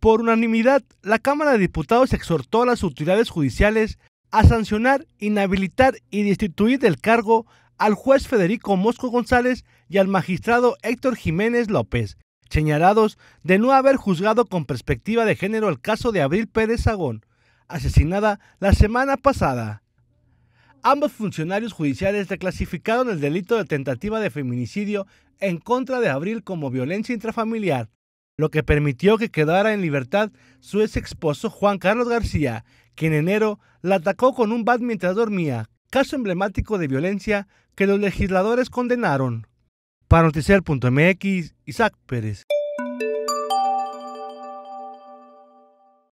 Por unanimidad, la Cámara de Diputados exhortó a las autoridades judiciales a sancionar, inhabilitar y destituir del cargo al juez Federico Mosco González y al magistrado Héctor Jiménez López, señalados de no haber juzgado con perspectiva de género el caso de Abril Pérez Sagón, asesinada la semana pasada. Ambos funcionarios judiciales reclasificaron el delito de tentativa de feminicidio en contra de Abril como violencia intrafamiliar, lo que permitió que quedara en libertad su ex esposo Juan Carlos García, quien en enero la atacó con un bat mientras dormía, caso emblemático de violencia que los legisladores condenaron. Para Isaac Pérez.